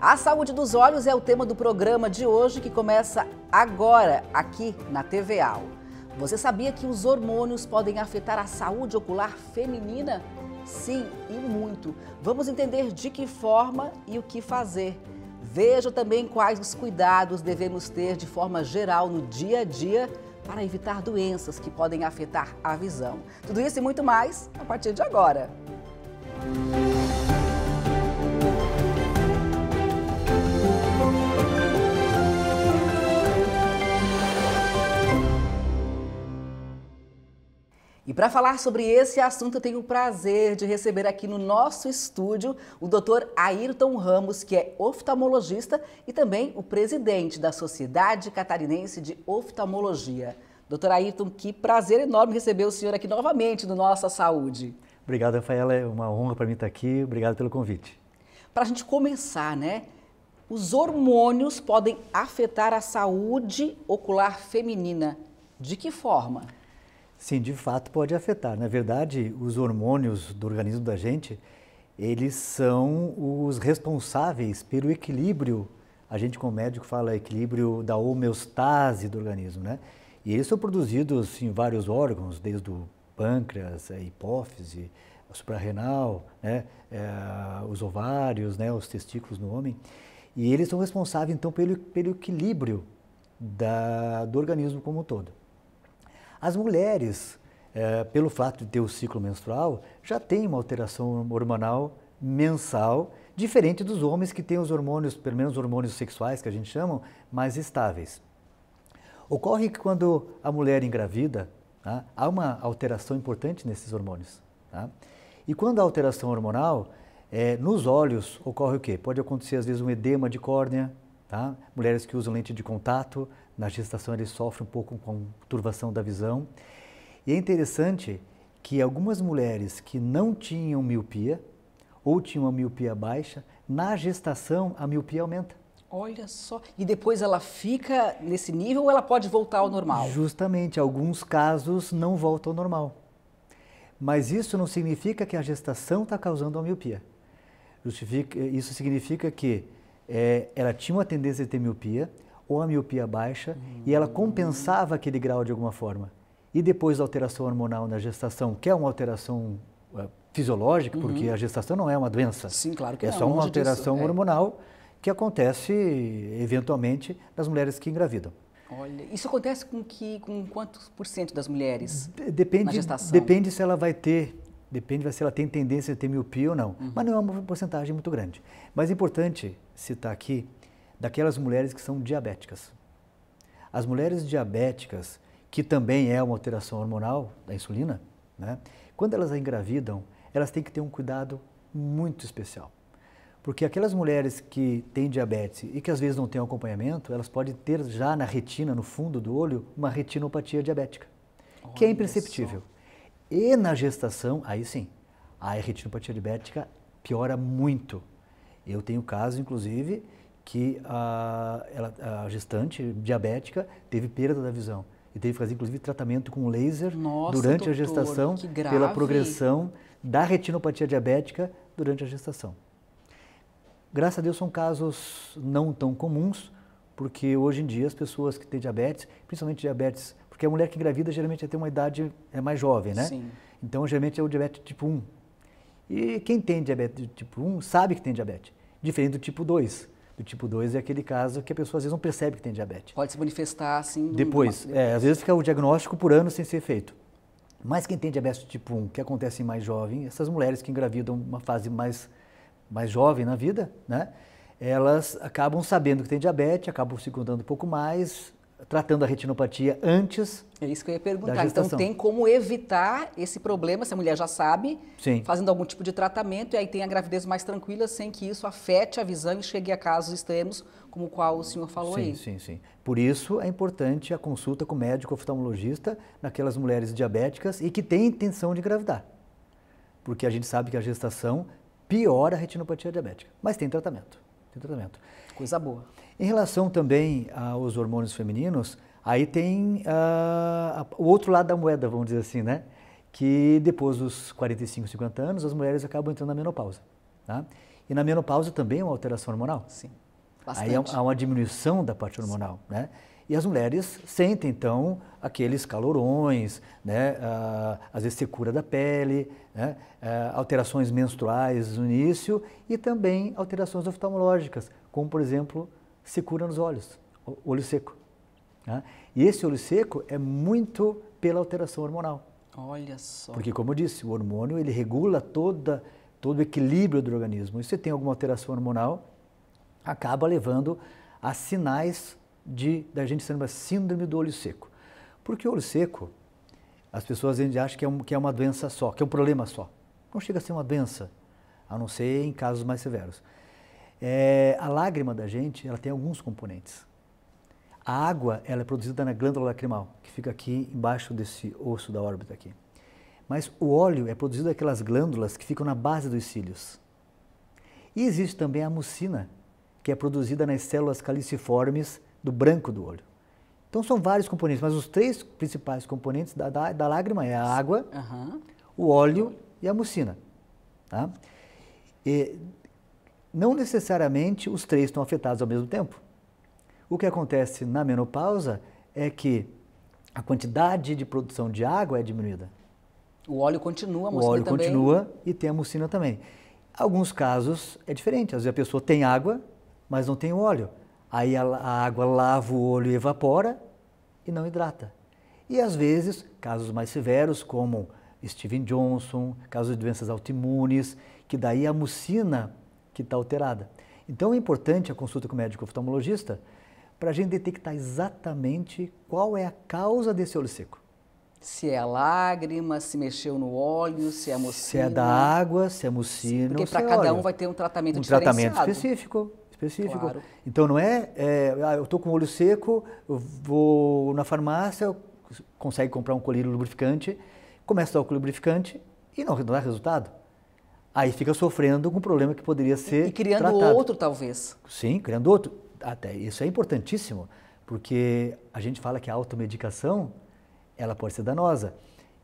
A saúde dos olhos é o tema do programa de hoje que começa agora aqui na TVA. Você sabia que os hormônios podem afetar a saúde ocular feminina? Sim, e muito. Vamos entender de que forma e o que fazer. Veja também quais os cuidados devemos ter de forma geral no dia a dia para evitar doenças que podem afetar a visão. Tudo isso e muito mais a partir de agora. Música E para falar sobre esse assunto, eu tenho o prazer de receber aqui no nosso estúdio o Dr. Ayrton Ramos, que é oftalmologista e também o presidente da Sociedade Catarinense de Oftalmologia. Doutor Ayrton, que prazer enorme receber o senhor aqui novamente no Nossa Saúde. Obrigado, Rafaela. É uma honra para mim estar aqui. Obrigado pelo convite. Para a gente começar, né? Os hormônios podem afetar a saúde ocular feminina. De que forma? Sim, de fato pode afetar. Na verdade, os hormônios do organismo da gente, eles são os responsáveis pelo equilíbrio. A gente, como médico, fala equilíbrio da homeostase do organismo, né? E eles são produzidos em vários órgãos, desde o pâncreas, a hipófise, a suprarrenal, né? É, os ovários, né? os testículos no homem. E eles são responsáveis, então, pelo, pelo equilíbrio da, do organismo como um todo. As mulheres, é, pelo fato de ter o ciclo menstrual, já têm uma alteração hormonal mensal, diferente dos homens que têm os hormônios, pelo menos hormônios sexuais que a gente chama, mais estáveis. Ocorre que quando a mulher engravida, tá, há uma alteração importante nesses hormônios. Tá? E quando a alteração hormonal, é, nos olhos ocorre o quê? Pode acontecer às vezes um edema de córnea, Tá? Mulheres que usam lente de contato, na gestação eles sofrem um pouco com turvação da visão. E é interessante que algumas mulheres que não tinham miopia ou tinham uma miopia baixa, na gestação a miopia aumenta. Olha só. E depois ela fica nesse nível ou ela pode voltar ao normal? Justamente, alguns casos não voltam ao normal. Mas isso não significa que a gestação está causando a miopia. Justifica, isso significa que é, ela tinha uma tendência de ter miopia ou a miopia baixa uhum. e ela compensava aquele grau de alguma forma. E depois da alteração hormonal na gestação, que é uma alteração eh, fisiológica, uhum. porque a gestação não é uma doença. Sim, claro que é. É só uma alteração disso, é. hormonal é. que acontece eventualmente nas mulheres que engravidam. Olha, isso acontece com que com quantos por cento das mulheres? Depende, na gestação? depende se ela vai ter Depende se ela tem tendência a ter miopia ou não. Uhum. Mas não é uma porcentagem muito grande. Mas é importante citar aqui daquelas mulheres que são diabéticas. As mulheres diabéticas, que também é uma alteração hormonal da insulina, né? quando elas engravidam, elas têm que ter um cuidado muito especial. Porque aquelas mulheres que têm diabetes e que às vezes não têm acompanhamento, elas podem ter já na retina, no fundo do olho, uma retinopatia diabética, Olha que é imperceptível. Só. E na gestação, aí sim, a retinopatia diabética piora muito. Eu tenho caso, inclusive, que a, ela, a gestante diabética teve perda da visão e teve que fazer, inclusive, tratamento com laser Nossa, durante doutor, a gestação pela progressão da retinopatia diabética durante a gestação. Graças a Deus são casos não tão comuns, porque hoje em dia as pessoas que têm diabetes, principalmente diabetes porque a mulher que engravida geralmente tem uma idade é mais jovem, né? Sim. Então, geralmente é o diabetes tipo 1. E quem tem diabetes tipo 1 sabe que tem diabetes, diferente do tipo 2. Do tipo 2 é aquele caso que a pessoa às vezes não percebe que tem diabetes. Pode se manifestar assim. Depois, é, às vezes fica o diagnóstico por ano sem ser feito. Mas quem tem diabetes tipo 1, que acontece em mais jovem, essas mulheres que engravidam uma fase mais, mais jovem na vida, né? Elas acabam sabendo que tem diabetes, acabam se cuidando um pouco mais, tratando a retinopatia antes. É isso que eu ia perguntar. Então tem como evitar esse problema, se a mulher já sabe, Sim. fazendo algum tipo de tratamento, e aí tem a gravidez mais tranquila, sem que isso afete a visão e chegue a casos extremos, como o qual o senhor falou sim, aí. Sim, sim, Por isso é importante a consulta com o médico oftalmologista naquelas mulheres diabéticas e que têm intenção de engravidar. Porque a gente sabe que a gestação piora a retinopatia diabética. Mas tem tratamento. Tem tratamento. Coisa boa. Em relação também aos hormônios femininos, aí tem uh, o outro lado da moeda, vamos dizer assim, né? Que depois dos 45, 50 anos, as mulheres acabam entrando na menopausa. Tá? E na menopausa também é uma alteração hormonal. Sim. É bastante. Aí há uma diminuição da parte hormonal, Sim. né? E as mulheres sentem, então, aqueles calorões, né? Ah, às vezes secura da pele, né? Ah, alterações menstruais no início e também alterações oftalmológicas, como, por exemplo, se cura nos olhos, olho seco. Né? E esse olho seco é muito pela alteração hormonal. Olha só. Porque, como eu disse, o hormônio ele regula toda, todo o equilíbrio do organismo. E se tem alguma alteração hormonal, acaba levando a sinais de, da gente chama síndrome do olho seco. Porque o olho seco, as pessoas ainda acham que é, um, que é uma doença só, que é um problema só. Não chega a ser uma doença, a não ser em casos mais severos. É, a lágrima da gente, ela tem alguns componentes. A água, ela é produzida na glândula lacrimal, que fica aqui embaixo desse osso da órbita aqui. Mas o óleo é produzido daquelas glândulas que ficam na base dos cílios. E existe também a mucina, que é produzida nas células caliciformes do branco do olho. Então são vários componentes, mas os três principais componentes da, da, da lágrima é a água, uhum. o óleo e a mucina. Tá? E, não necessariamente os três estão afetados ao mesmo tempo. O que acontece na menopausa é que a quantidade de produção de água é diminuída. O óleo continua, a mucina O óleo também. continua e tem a mucina também. Alguns casos é diferente. Às vezes a pessoa tem água, mas não tem óleo. Aí a, a água lava o olho e evapora e não hidrata. E às vezes, casos mais severos, como Steven Johnson, casos de doenças autoimunes, que daí a mucina que está alterada. Então é importante a consulta com o médico oftalmologista para a gente detectar exatamente qual é a causa desse olho seco. Se é a lágrima, se mexeu no óleo, se é a mucina. Se é da água, se é mucina. Porque para é cada um vai ter um tratamento um diferenciado. tratamento específico. específico. Claro. Então não é, é ah, eu estou com o olho seco, eu vou na farmácia, consegue comprar um colírio lubrificante, começa a dar o lubrificante e não dá resultado aí fica sofrendo com um problema que poderia ser E, criando tratado. outro, talvez. Sim, criando outro. Até isso é importantíssimo, porque a gente fala que a automedicação, ela pode ser danosa.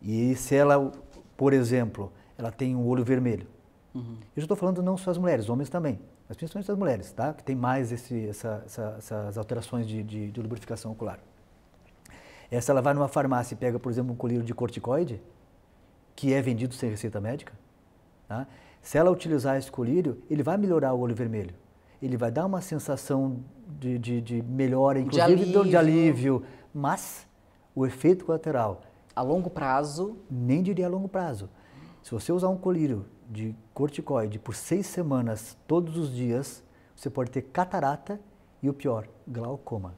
E se ela, por exemplo, ela tem um olho vermelho. Uhum. Eu já estou falando não só as mulheres, homens também, mas principalmente as mulheres, tá? Que tem mais esse, essa, essa, essas alterações de, de, de lubrificação ocular. Essa ela vai numa farmácia e pega, por exemplo, um colírio de corticoide, que é vendido sem receita médica, tá? Se ela utilizar esse colírio, ele vai melhorar o olho vermelho. Ele vai dar uma sensação de, de, de melhora, inclusive de alívio. de alívio. Mas o efeito colateral. A longo prazo? Nem diria a longo prazo. Se você usar um colírio de corticoide por seis semanas, todos os dias, você pode ter catarata e o pior, glaucoma.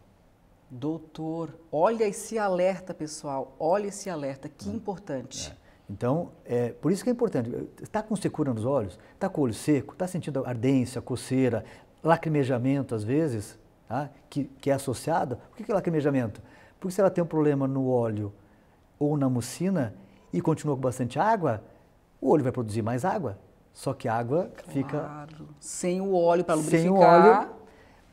Doutor, olha esse alerta, pessoal. Olha esse alerta, que hum. importante. É. Então, é, por isso que é importante. Está com secura nos olhos? Está com o olho seco? Está sentindo ardência, coceira, lacrimejamento às vezes, tá? que, que é associado? Por que, é lacrimejamento? Porque se ela tem um problema no óleo ou na mucina e continua com bastante água, o olho vai produzir mais água. Só que a água claro. fica. Sem o óleo para lubrificar. Sem o óleo.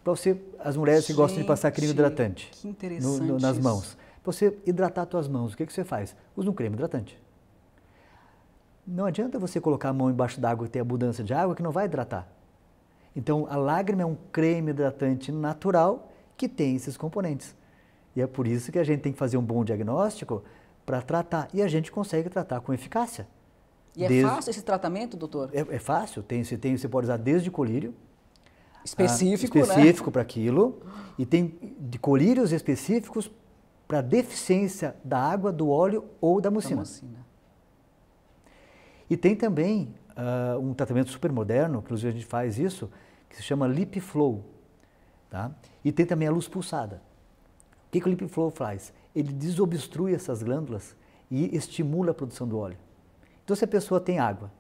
Para você, as mulheres gente, que gostam de passar creme hidratante que interessante no, no, nas isso. mãos. Para você hidratar as suas mãos, o que, que você faz? Usa um creme hidratante. Não adianta você colocar a mão embaixo d'água e ter abundância de água que não vai hidratar. Então, a lágrima é um creme hidratante natural que tem esses componentes. E é por isso que a gente tem que fazer um bom diagnóstico para tratar. E a gente consegue tratar com eficácia. E é desde... fácil esse tratamento, doutor? É, é fácil. Tem, você, tem, você pode usar desde colírio. Específico, ah, a, Específico né? para aquilo. E tem de colírios específicos para deficiência da água, do óleo ou da mucina. Da mucina. E tem também uh, um tratamento super moderno, inclusive a gente faz isso, que se chama Lip Flow. Tá? E tem também a luz pulsada. O que, que o Lip Flow faz? Ele desobstrui essas glândulas e estimula a produção do óleo. Então, se a pessoa tem água,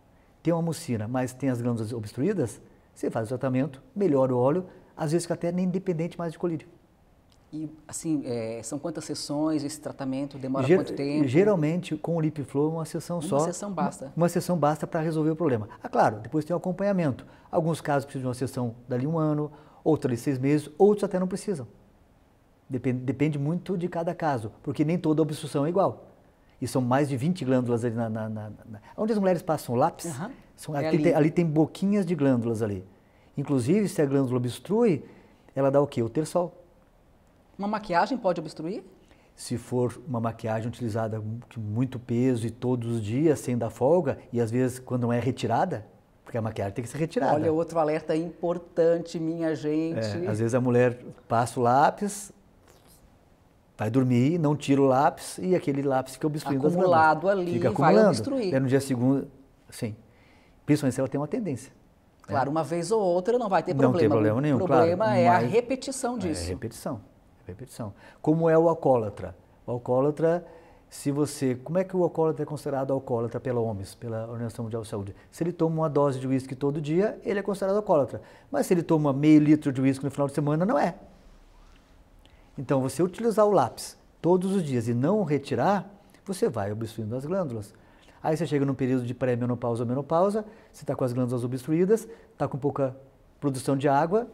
tem uma mucina, mas tem as glândulas obstruídas, você faz o tratamento, melhora o óleo, às vezes fica até nem dependente mais de colírio. E, assim, é, são quantas sessões esse tratamento? Demora Ger quanto tempo? Geralmente, com o LipiFlow, uma sessão uma só. Uma sessão basta. Uma, uma sessão basta para resolver o problema. Ah, claro, depois tem o acompanhamento. Alguns casos precisam de uma sessão dali um ano, outros dali seis meses, outros até não precisam. Depende, depende muito de cada caso, porque nem toda obstrução é igual. E são mais de 20 glândulas ali na... na, na, na onde as mulheres passam lápis, uhum. são, é ali. Tem, ali tem boquinhas de glândulas ali. Inclusive, se a glândula obstrui, ela dá o quê? O terçol uma maquiagem pode obstruir? Se for uma maquiagem utilizada com muito peso e todos os dias sem dar folga, e às vezes quando não é retirada, porque a maquiagem tem que ser retirada. Olha, outro alerta importante, minha gente. É, às vezes a mulher passa o lápis, vai dormir, não tira o lápis e aquele lápis fica obstruindo Acumulado as ali, fica acumulando. vai obstruir. É no dia segundo, sim. Principalmente se ela tem uma tendência. Né? Claro, é. uma vez ou outra não vai ter problema. Não tem problema nenhum, O problema claro, é a repetição é disso. É a repetição. Repetição. Como é o alcoólatra? O alcoólatra, se você. Como é que o alcoólatra é considerado alcoólatra pela OMS, pela Organização Mundial de Saúde? Se ele toma uma dose de uísque todo dia, ele é considerado alcoólatra. Mas se ele toma meio litro de uísque no final de semana, não é. Então, você utilizar o lápis todos os dias e não retirar, você vai obstruindo as glândulas. Aí você chega num período de pré-menopausa ou menopausa, você está com as glândulas obstruídas, está com pouca produção de água,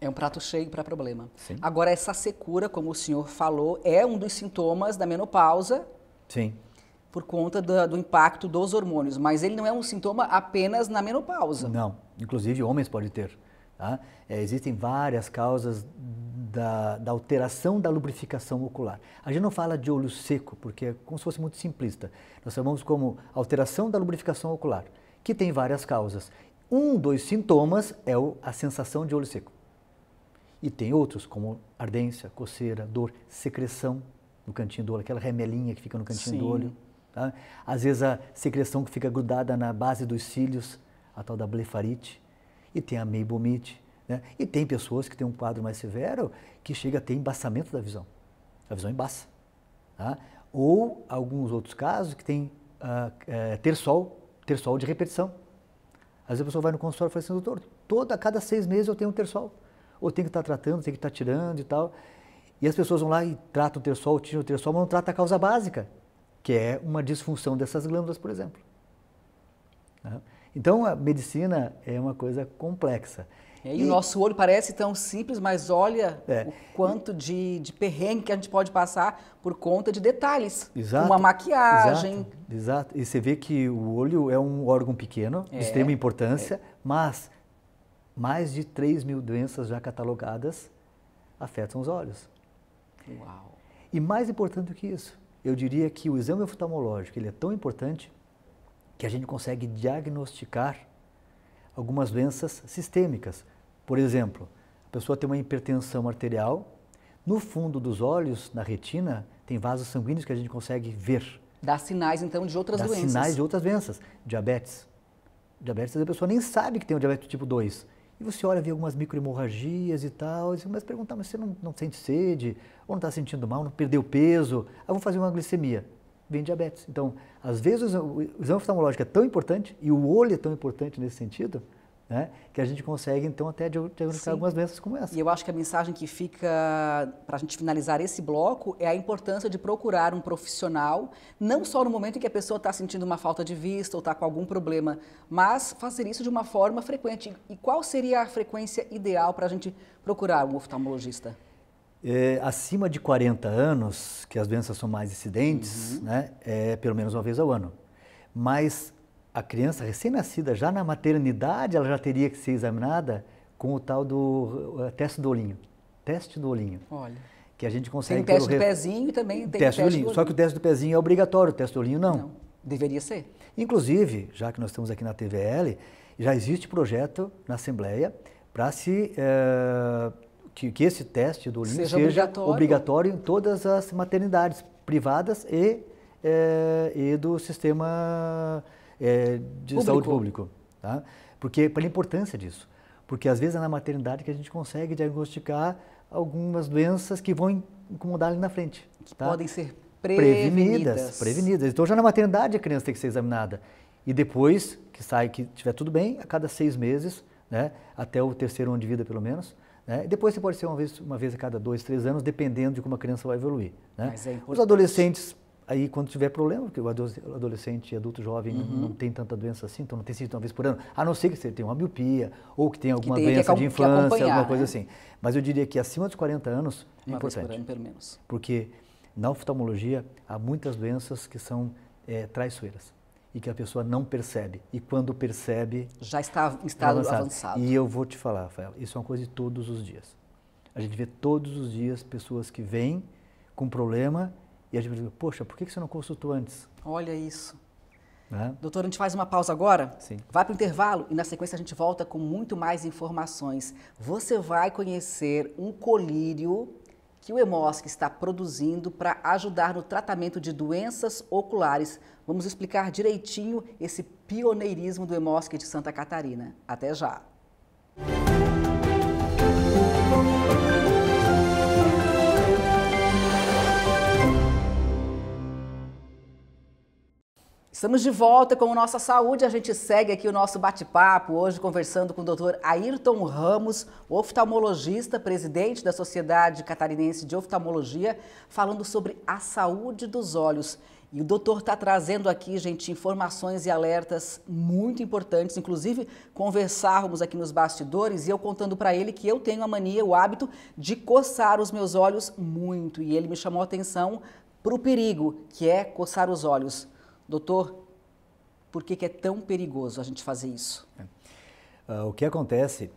é um prato cheio para problema. Sim. Agora, essa secura, como o senhor falou, é um dos sintomas da menopausa. Sim. Por conta do, do, impacto dos hormônios. Mas ele não é um sintoma apenas na menopausa. Não. Inclusive, homens podem ter. Tá? É, existem várias causas da, da, alteração da lubrificação ocular. A gente não fala de olho seco, porque é como se fosse muito simplista. Nós chamamos como alteração da lubrificação ocular, que tem várias causas. Um dos sintomas é o, a sensação de olho seco. E tem outros, como ardência, coceira, dor, secreção no cantinho do olho, aquela remelinha que fica no cantinho Sim. do olho. Tá? Às vezes a secreção que fica grudada na base dos cílios, a tal da blefarite. E tem a meibomite. Né? E tem pessoas que têm um quadro mais severo que chega a ter embaçamento da visão. A visão embaça. Tá? Ou alguns outros casos que tem uh, uh, ter sol, ter sol de repetição. Às vezes a pessoa vai no consultório e fala assim, doutor, toda, a cada seis meses eu tenho um ter sol ou tem que estar tá tratando, tem que estar tá tirando e tal. E as pessoas vão lá e tratam o tersol, tiram o tersol, mas não tratam a causa básica, que é uma disfunção dessas glândulas, por exemplo. Né? Então, a medicina é uma coisa complexa. E, e o nosso olho parece tão simples, mas olha é. o quanto de, de perrengue que a gente pode passar por conta de detalhes. Exato. Uma maquiagem. Exato. exato. E você vê que o olho é um órgão pequeno, é. de extrema importância, é. mas mais de 3 mil doenças já catalogadas afetam os olhos. Uau! E mais importante do que isso, eu diria que o exame oftalmológico ele é tão importante que a gente consegue diagnosticar algumas doenças sistêmicas. Por exemplo, a pessoa tem uma hipertensão arterial, no fundo dos olhos, na retina, tem vasos sanguíneos que a gente consegue ver. Dá sinais, então, de outras Dá doenças. sinais de outras doenças. Diabetes. Diabetes, a pessoa nem sabe que tem o diabetes tipo 2 e você olha, vê algumas microhemorragias e tal, e você começa a perguntar, mas você não, não sente sede? Ou não está sentindo mal? Não perdeu peso? Ah, vou fazer uma glicemia. Vem diabetes. Então, às vezes o exame oftalmológico é tão importante, e o olho é tão importante nesse sentido, né? que a gente consegue, então, até diagnosticar Sim. algumas doenças como essa. E eu acho que a mensagem que fica para a gente finalizar esse bloco é a importância de procurar um profissional, não só no momento em que a pessoa está sentindo uma falta de vista ou está com algum problema, mas fazer isso de uma forma frequente. E qual seria a frequência ideal para a gente procurar um oftalmologista? É, acima de 40 anos, que as doenças são mais incidentes, uhum. né, é pelo menos uma vez ao ano. Mas a criança recém-nascida, já na maternidade, ela já teria que ser examinada com o tal do eh, teste do olhinho. Teste do olhinho. Olha. Que a gente consegue. Tem o teste do pezinho e também tem teste teste do olhinho. Só que o teste do pezinho é obrigatório, o teste do olhinho não. Não. Deveria ser. Inclusive, já que nós estamos aqui na TVL, já existe projeto na Assembleia para se. Eh, que, que, esse teste do olhinho seja, seja obrigatório. obrigatório. em todas as maternidades privadas e, eh, e do sistema é, de público. saúde pública, Tá? Porque, pela importância disso. Porque às vezes é na maternidade que a gente consegue diagnosticar algumas doenças que vão incomodar ali na frente. Que tá? podem ser prevenidas. prevenidas. Prevenidas. Então já na maternidade a criança tem que ser examinada. E depois que sai, que tiver tudo bem, a cada seis meses, né, até o terceiro ano de vida pelo menos, né? Depois você pode ser uma vez, uma vez a cada dois, três anos, dependendo de como a criança vai evoluir. Né? É Os adolescentes Aí quando tiver problema, porque o adolescente, adulto, jovem uhum. não, tem tanta doença assim, então não tem sido uma vez por ano, a não ser que você tenha uma miopia ou que tenha alguma que doença de infância, alguma coisa né? assim. Mas eu diria que acima dos 40 anos é uma importante. Vez por ano, pelo menos. Porque na oftalmologia há muitas doenças que são é, traiçoeiras e que a pessoa não percebe. E quando percebe. Já está em estado avançado. avançado. E eu vou te falar, Rafael, isso é uma coisa de todos os dias. A gente vê todos os dias pessoas que vêm com problema e a gente pergunta, poxa, por que você não consultou antes? Olha isso. Né? Doutor, a gente faz uma pausa agora? Sim. Vai para o intervalo e na sequência a gente volta com muito mais informações. Você vai conhecer um colírio que o EMOSC está produzindo para ajudar no tratamento de doenças oculares. Vamos explicar direitinho esse pioneirismo do EMOSC de Santa Catarina. Até já! Estamos de volta com Nossa Saúde. A gente segue aqui o nosso bate-papo hoje conversando com o Dr. Ayrton Ramos, oftalmologista, presidente da Sociedade Catarinense de Oftalmologia, falando sobre a saúde dos olhos. E o doutor está trazendo aqui, gente, informações e alertas muito importantes. Inclusive, conversávamos aqui nos bastidores e eu contando para ele que eu tenho a mania, o hábito de coçar os meus olhos muito. E ele me chamou a atenção para o perigo, que é coçar os olhos doutor, por que, que é tão perigoso a gente fazer isso? É. Uh, o que acontece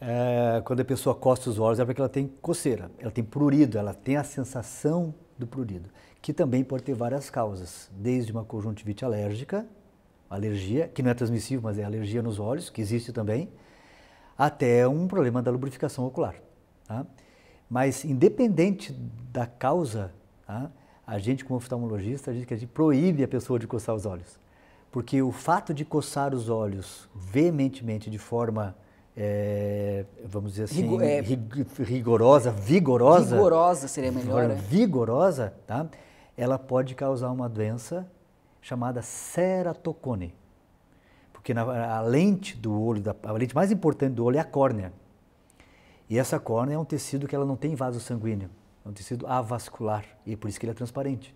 é, quando a pessoa costa os olhos é porque ela tem coceira, ela tem prurido, ela tem a sensação do prurido, que também pode ter várias causas, desde uma conjuntivite alérgica, alergia, que não é transmissível, mas é alergia nos olhos, que existe também, até um problema da lubrificação ocular. Tá? Mas independente da causa, tá? a gente como oftalmologista, a gente, a gente proíbe a pessoa de coçar os olhos. Porque o fato de coçar os olhos veementemente, de forma, é, vamos dizer assim, é, rig, rigorosa, vigorosa. Vigorosa seria melhor. Né? Vigorosa, tá? ela pode causar uma doença chamada ceratocone. Porque na, a lente do olho, da, a lente mais importante do olho é a córnea. E essa córnea é um tecido que ela não tem vaso sanguíneo. É um tecido avascular e é por isso que ele é transparente.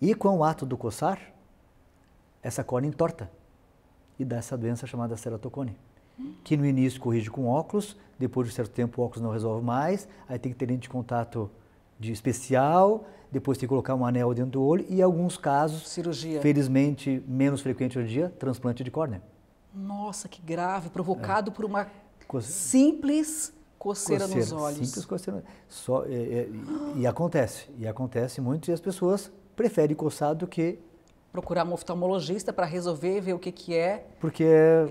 E com o ato do coçar, essa córnea entorta e dá essa doença chamada ceratocone, que no início corrige com óculos, depois de um certo tempo o óculos não resolve mais, aí tem que ter lente de contato de especial, depois tem que colocar um anel dentro do olho e em alguns casos, cirurgia. Felizmente menos frequente hoje em dia, transplante de córnea. Nossa, que grave, provocado é. por uma simples Coceira, coceira nos olhos. Simples coceira. Só, é, é, e, acontece, e acontece muito, e as pessoas preferem coçar do que procurar um oftalmologista para resolver, ver o que, que é. Porque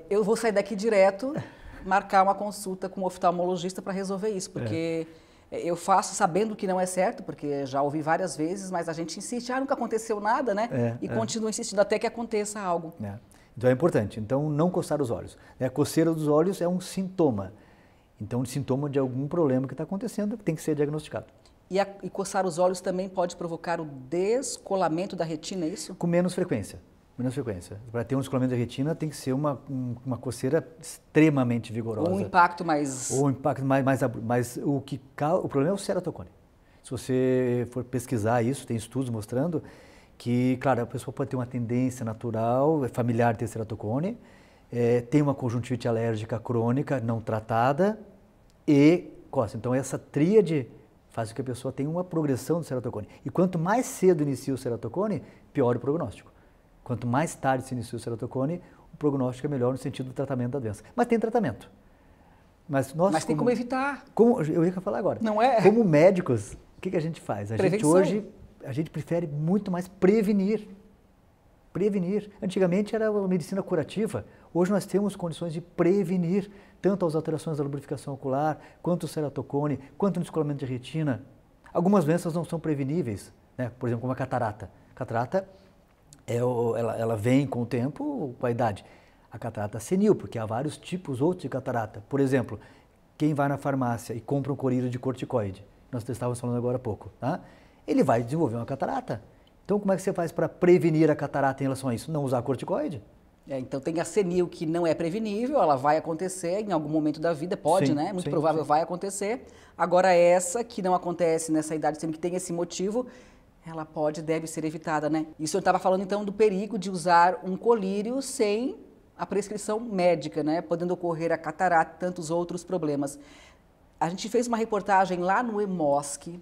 Eu vou sair daqui direto, marcar uma consulta com um oftalmologista para resolver isso, porque é. eu faço sabendo que não é certo, porque já ouvi várias vezes, mas a gente insiste, ah, nunca aconteceu nada, né? É, e é. continua insistindo até que aconteça algo. É. Então é importante, então não coçar os olhos. A né? coceira dos olhos é um sintoma. Então, é sintoma de algum problema que está acontecendo tem que ser diagnosticado. E, a, e, coçar os olhos também pode provocar o descolamento da retina, é isso? Com menos frequência. Menos frequência. Para ter um descolamento da retina, tem que ser uma, um, uma coceira extremamente vigorosa. um impacto mais. Ou um impacto mais. mais, Mas o, que, o problema é o ceratocone. Se você for pesquisar isso, tem estudos mostrando que, claro, a pessoa pode ter uma tendência natural, é familiar ter ceratocone, é, tem uma conjuntivite alérgica crônica não tratada e costa. Então, essa tríade faz com que a pessoa tenha uma progressão do ceratocone. E quanto mais cedo inicia o ceratocone, pior o prognóstico. Quanto mais tarde se inicia o ceratocone, o prognóstico é melhor no sentido do tratamento da doença. Mas tem tratamento. Mas, nós, Mas tem como, como evitar. Como, eu ia falar agora. Não é? Como médicos, o que, que a gente faz? A Prevenção. gente hoje, a gente prefere muito mais prevenir. Prevenir. Antigamente era uma medicina curativa. Hoje nós temos condições de prevenir tanto as alterações da lubrificação ocular, quanto o ceratocone, quanto o descolamento de retina. Algumas doenças não são preveníveis, né? por exemplo, como a catarata. A catarata, é, ela, ela vem com o tempo, com a idade. A catarata senil, porque há vários tipos outros de catarata. Por exemplo, quem vai na farmácia e compra um colírio de corticoide, nós estávamos falando agora há pouco, tá? ele vai desenvolver uma catarata. Então, como é que você faz para prevenir a catarata em relação a isso? Não usar corticoide? É, então tem a senil que não é prevenível, ela vai acontecer em algum momento da vida, pode, sim, né? Muito sim, provável sim. vai acontecer. Agora essa que não acontece nessa idade, sempre que tem esse motivo, ela pode, deve ser evitada, né? Isso eu estava falando então do perigo de usar um colírio sem a prescrição médica, né? Podendo ocorrer a catarata e tantos outros problemas. A gente fez uma reportagem lá no EMOSC,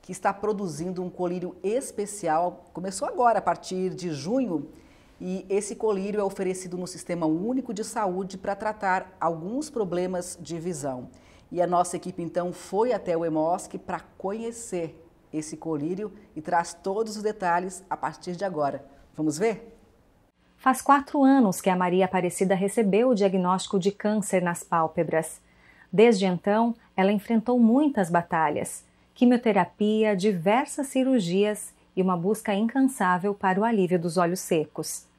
que está produzindo um colírio especial, começou agora, a partir de junho, e esse colírio é oferecido no Sistema Único de Saúde para tratar alguns problemas de visão. E a nossa equipe então foi até o EMOSC para conhecer esse colírio e traz todos os detalhes a partir de agora. Vamos ver? Faz quatro anos que a Maria Aparecida recebeu o diagnóstico de câncer nas pálpebras. Desde então, ela enfrentou muitas batalhas: quimioterapia, diversas cirurgias e uma busca incansável para o alívio dos olhos secos.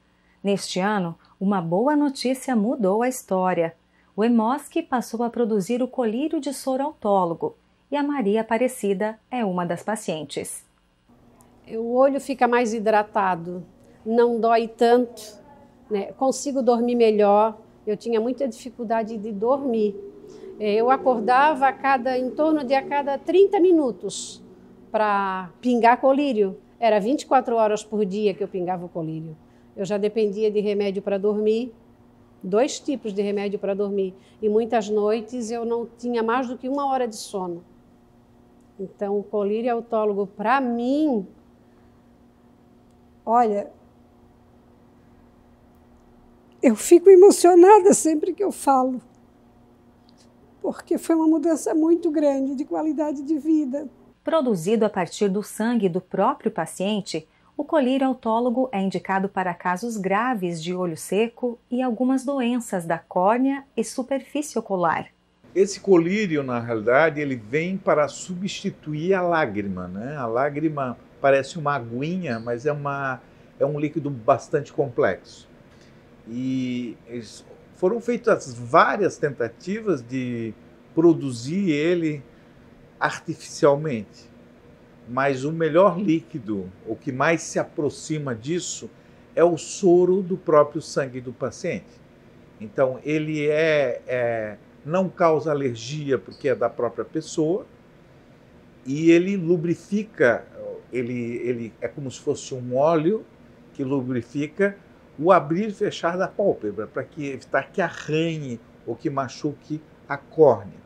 Neste ano, uma boa notícia mudou a história. O EMOSC passou a produzir o colírio de soro autólogo e a Maria Aparecida é uma das pacientes. É, o olho fica mais hidratado, não dói tanto, né? consigo dormir melhor. Eu tinha muita dificuldade de dormir. É, eu acordava a cada, em torno de a cada 30 minutos para pingar colírio. Era 24 horas por dia que eu pingava o colírio. Eu já dependia de remédio para dormir, dois tipos de remédio para dormir. E muitas noites eu não tinha mais do que uma hora de sono. Então, o colírio autólogo, para mim, olha, eu fico emocionada sempre que eu falo, porque foi uma mudança muito grande de qualidade de vida. Produzido a partir do sangue do próprio paciente, o colírio autólogo é indicado para casos graves de olho seco e algumas doenças da córnea e superfície ocular. Esse colírio, na realidade, ele vem para substituir a lágrima, né? A lágrima parece uma aguinha, mas é, uma, é um líquido bastante complexo. E foram feitas várias tentativas de produzir ele artificialmente mas o melhor líquido, o que mais se aproxima disso, é o soro do próprio sangue do paciente. Então, ele é, é não causa alergia porque é da própria pessoa e ele lubrifica, ele, ele é como se fosse um óleo que lubrifica o abrir e fechar da pálpebra para que evitar que arranhe ou que machuque a córnea.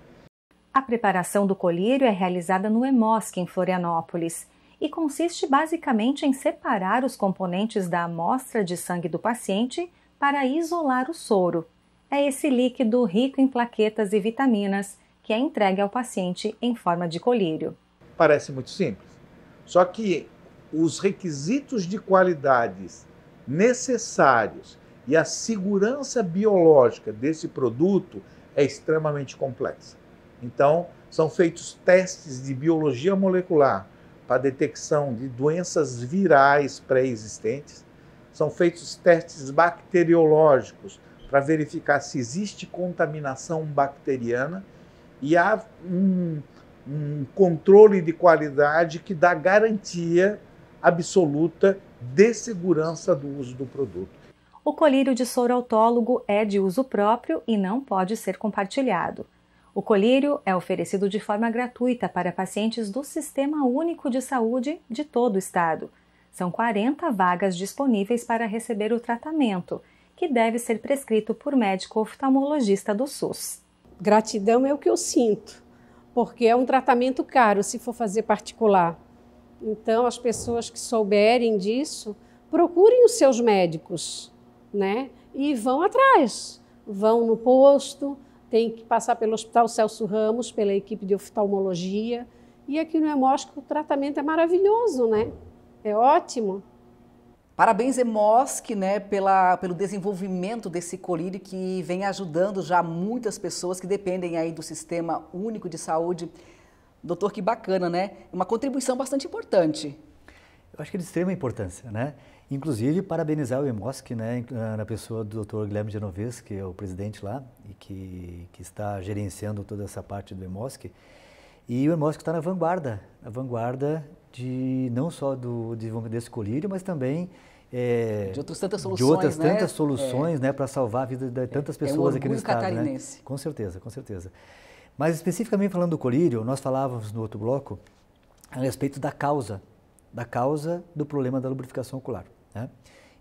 A preparação do colírio é realizada no EMOSC, em Florianópolis, e consiste basicamente em separar os componentes da amostra de sangue do paciente para isolar o soro. É esse líquido rico em plaquetas e vitaminas que é entregue ao paciente em forma de colírio. Parece muito simples. Só que os requisitos de qualidades necessários e a segurança biológica desse produto é extremamente complexa. Então, são feitos testes de biologia molecular para detecção de doenças virais pré-existentes, são feitos testes bacteriológicos para verificar se existe contaminação bacteriana e há um, um controle de qualidade que dá garantia absoluta de segurança do uso do produto. O colírio de soro autólogo é de uso próprio e não pode ser compartilhado. O colírio é oferecido de forma gratuita para pacientes do Sistema Único de Saúde de todo o estado. São 40 vagas disponíveis para receber o tratamento, que deve ser prescrito por médico oftalmologista do SUS. Gratidão é o que eu sinto, porque é um tratamento caro se for fazer particular. Então, as pessoas que souberem disso, procurem os seus médicos, né? E vão atrás, vão no posto, tem que passar pelo Hospital Celso Ramos, pela equipe de oftalmologia. E aqui no Hemosc o tratamento é maravilhoso, né? É ótimo. Parabéns, Emosc, né, pela, pelo desenvolvimento desse colírio que vem ajudando já muitas pessoas que dependem aí do Sistema Único de Saúde. Doutor, que bacana, né? Uma contribuição bastante importante eu acho que é de extrema importância, né? Inclusive, parabenizar o EMOSC, né, ah, na pessoa do Dr. Guilherme Genovese, que é o presidente lá e que, que está gerenciando toda essa parte do EMOSC. E o EMOSC está na vanguarda, na vanguarda de não só do desenvolvimento desse colírio, mas também é, de outras tantas soluções, de outras né? tantas né? soluções, é, né, para salvar a vida de é, tantas é, pessoas um aqui no estado, né? Com certeza, com certeza. Mas especificamente falando do colírio, nós falávamos no outro bloco a respeito da causa da causa do problema da lubrificação ocular. Né?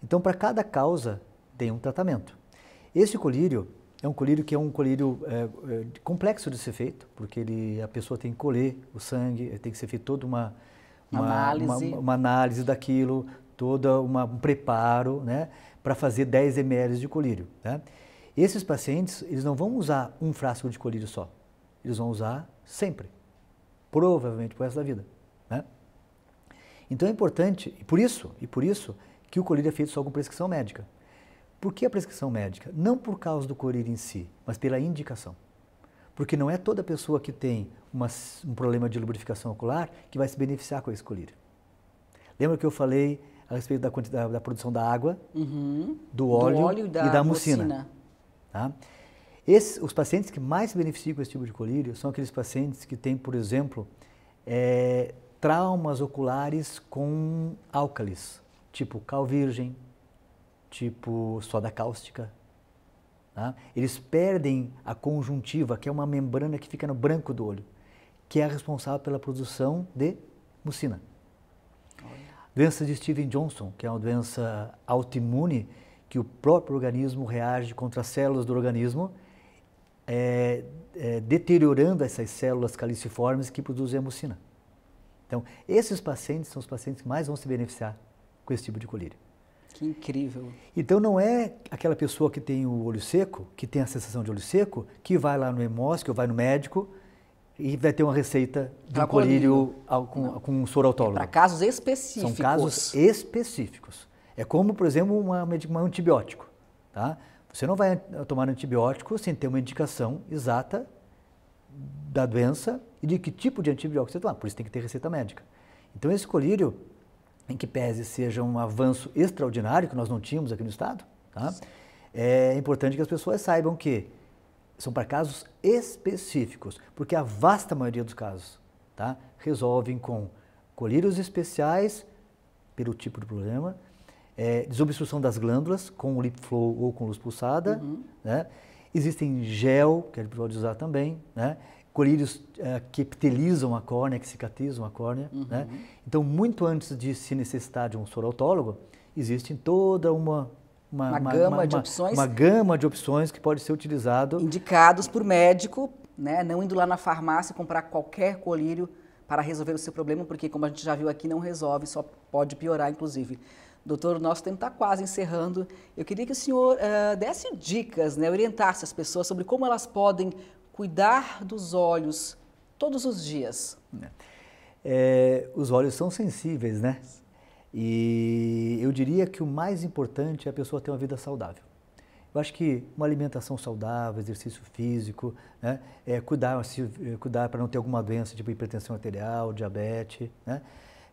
Então, para cada causa tem um tratamento. Esse colírio é um colírio que é um colírio é, é complexo de ser feito, porque ele, a pessoa tem que colher o sangue, tem que ser feita toda uma, uma, análise. Uma, uma análise daquilo, todo um preparo né, para fazer 10 ml de colírio. Né? Esses pacientes, eles não vão usar um frasco de colírio só, eles vão usar sempre, provavelmente por resto da vida. Né? Então é importante, e por isso, e por isso que o colírio é feito só com prescrição médica. Por que a prescrição médica? Não por causa do colírio em si, mas pela indicação. Porque não é toda pessoa que tem uma, um problema de lubrificação ocular que vai se beneficiar com esse colírio. Lembra que eu falei a respeito da, da produção da água, uhum. do, óleo do, óleo e da, mucina? mucina. Tá? Esse, os pacientes que mais se beneficiam com esse tipo de colírio são aqueles pacientes que têm, por exemplo, é, traumas oculares com álcalis, tipo cal virgem, tipo soda cáustica. Tá? Eles perdem a conjuntiva, que é uma membrana que fica no branco do olho, que é responsável pela produção de mucina. Doença de Steven Johnson, que é uma doença autoimune, que o próprio organismo reage contra as células do organismo, é, é, deteriorando essas células caliciformes que produzem a mucina. Então, esses pacientes são os pacientes que mais vão se beneficiar com esse tipo de colírio. Que incrível. Então não é aquela pessoa que tem o olho seco, que tem a sensação de olho seco, que vai lá no hemóscopo, vai no médico e vai ter uma receita de um colírio com, com soro autólogo. É para casos específicos. São casos específicos. É como, por exemplo, uma, um antibiótico. Tá? Você não vai tomar antibiótico sem ter uma indicação exata da doença e de que tipo de antibiótico você tomar. Por isso tem que ter receita médica. Então esse colírio, em que pese seja um avanço extraordinário que nós não tínhamos aqui no estado, tá? é importante que as pessoas saibam que são para casos específicos, porque a vasta maioria dos casos tá? resolvem com colírios especiais pelo tipo de problema, é, desobstrução das glândulas com lip flow ou com luz pulsada, uhum. né? Existem gel, que a gente pode usar também, né? colírios é, que epitelizam a córnea, que cicatrizam a córnea. Uhum. Né? Então, muito antes de se necessitar de um autólogo, existe toda uma uma, uma, uma gama uma, de opções. Uma gama de opções que pode ser utilizado. Indicados por médico, né? não indo lá na farmácia comprar qualquer colírio para resolver o seu problema, porque como a gente já viu aqui, não resolve, só pode piorar, inclusive. Doutor, o nosso tempo está quase encerrando. Eu queria que o senhor uh, desse dicas, né, orientasse as pessoas sobre como elas podem cuidar dos olhos todos os dias. Né. É, os olhos são sensíveis, né? E eu diria que o mais importante é a pessoa ter uma vida saudável. Eu acho que uma alimentação saudável, exercício físico, né? é, cuidar, se, eh, cuidar para não ter alguma doença, tipo hipertensão arterial, diabetes, né?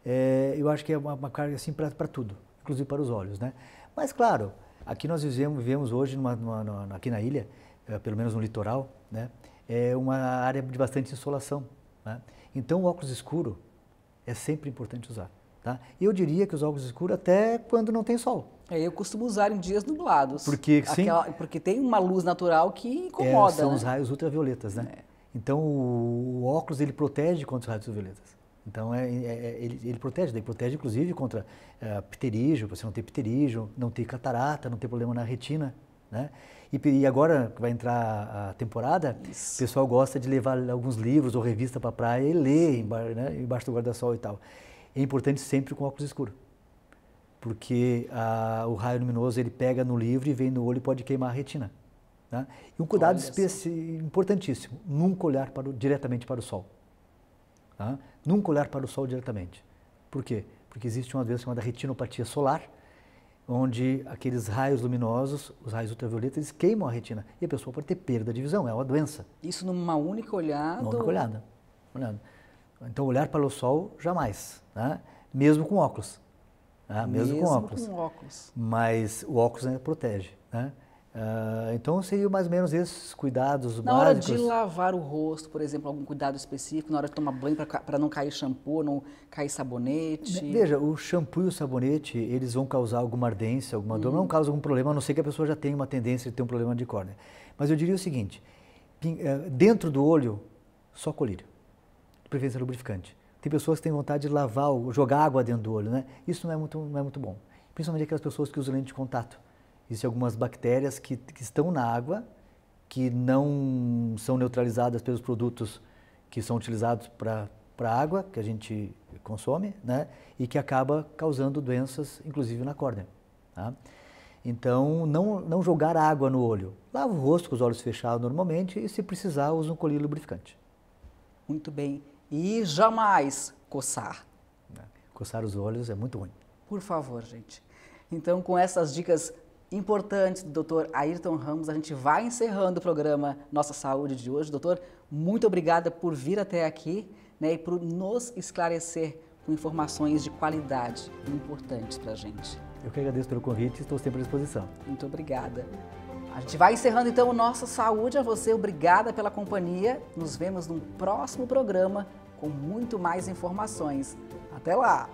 É, eu acho que é uma, uma carga assim para tudo inclusive para os olhos, né? Mas claro, aqui nós vivemos, vivemos hoje numa, numa, numa, aqui na ilha, eh, pelo menos no litoral, né? É uma área de bastante insolação, né? Então o óculos escuro é sempre importante usar. Tá? Eu diria que os óculos escuros até quando não tem sol. É, eu costumo usar em dias nublados. Porque, aquela, sim, porque tem uma luz natural que incomoda. É, são né? os raios ultravioletas, né? É. Então o, o óculos ele protege contra os raios ultravioletas. Então é, é, é, ele, ele, protege, ele protege inclusive contra é, pterígio, você não ter pterígio, não ter catarata, não ter problema na retina. Né? E, e agora que vai entrar a temporada, Isso. o pessoal gosta de levar alguns livros ou revista para a praia e ler embaixo, né, embaixo do guarda-sol e tal. É importante sempre com óculos escuros, porque a, o raio luminoso ele pega no livro e vem no olho e pode queimar a retina. Né? E um cuidado importantíssimo, nunca olhar para o, diretamente para o sol. Tá? Nunca olhar para o sol diretamente. Por quê? Porque existe uma doença chamada retinopatia solar, onde aqueles raios luminosos, os raios ultravioletas, eles queimam a retina. E a pessoa pode ter perda de visão, é uma doença. Isso numa única olhada? Numa única olhada. olhada. Então, olhar para o sol, jamais. Tá? Mesmo com óculos. Mesmo, tá? Mesmo, com óculos. Com óculos. Mas o óculos ainda protege. Né? Uh, então seria mais ou menos esses cuidados na básicos. Na hora de lavar o rosto, por exemplo, algum cuidado específico, na hora de tomar banho para não cair shampoo, não cair sabonete? Veja, o shampoo e o sabonete, eles vão causar alguma ardência, alguma dor, hum. não uhum. causa algum problema, a não ser que a pessoa já tenha uma tendência de ter um problema de córnea. Mas eu diria o seguinte, eh, dentro do olho, só colírio, de preferência lubrificante. Tem pessoas que têm vontade de lavar, jogar água dentro do olho, né? Isso não é muito, não é muito bom. Principalmente aquelas pessoas que usam lente de contato existem algumas bactérias que, que estão na água, que não são neutralizadas pelos produtos que são utilizados para a água que a gente consome, né? E que acaba causando doenças, inclusive na córnea. Tá? Então, não, não jogar água no olho. Lava o rosto com os olhos fechados normalmente e, se precisar, use um colírio lubrificante. Muito bem. E jamais coçar. É, coçar os olhos é muito ruim. Por favor, gente. Então, com essas dicas importantes do doutor Ayrton Ramos. A gente vai encerrando o programa Nossa Saúde de hoje. Doutor, muito obrigada por vir até aqui né, e por nos esclarecer com informações de qualidade importantes para a gente. Eu que agradeço pelo convite e estou sempre à disposição. Muito obrigada. A gente vai encerrando então o Nossa Saúde. A você, obrigada pela companhia. Nos vemos no próximo programa com muito mais informações. Até lá!